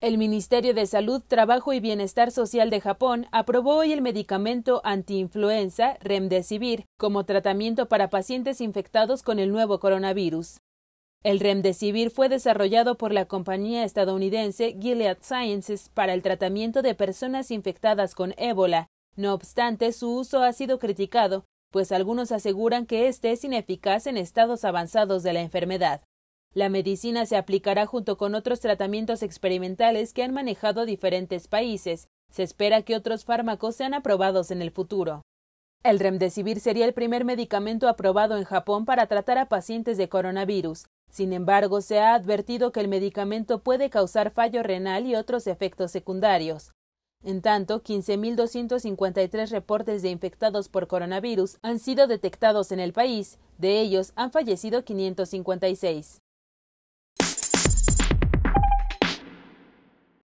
El Ministerio de Salud, Trabajo y Bienestar Social de Japón aprobó hoy el medicamento antiinfluenza Remdesivir como tratamiento para pacientes infectados con el nuevo coronavirus. El Remdesivir fue desarrollado por la compañía estadounidense Gilead Sciences para el tratamiento de personas infectadas con ébola. No obstante, su uso ha sido criticado, pues algunos aseguran que este es ineficaz en estados avanzados de la enfermedad. La medicina se aplicará junto con otros tratamientos experimentales que han manejado diferentes países. Se espera que otros fármacos sean aprobados en el futuro. El remdesivir sería el primer medicamento aprobado en Japón para tratar a pacientes de coronavirus. Sin embargo, se ha advertido que el medicamento puede causar fallo renal y otros efectos secundarios. En tanto, 15.253 reportes de infectados por coronavirus han sido detectados en el país. De ellos, han fallecido 556.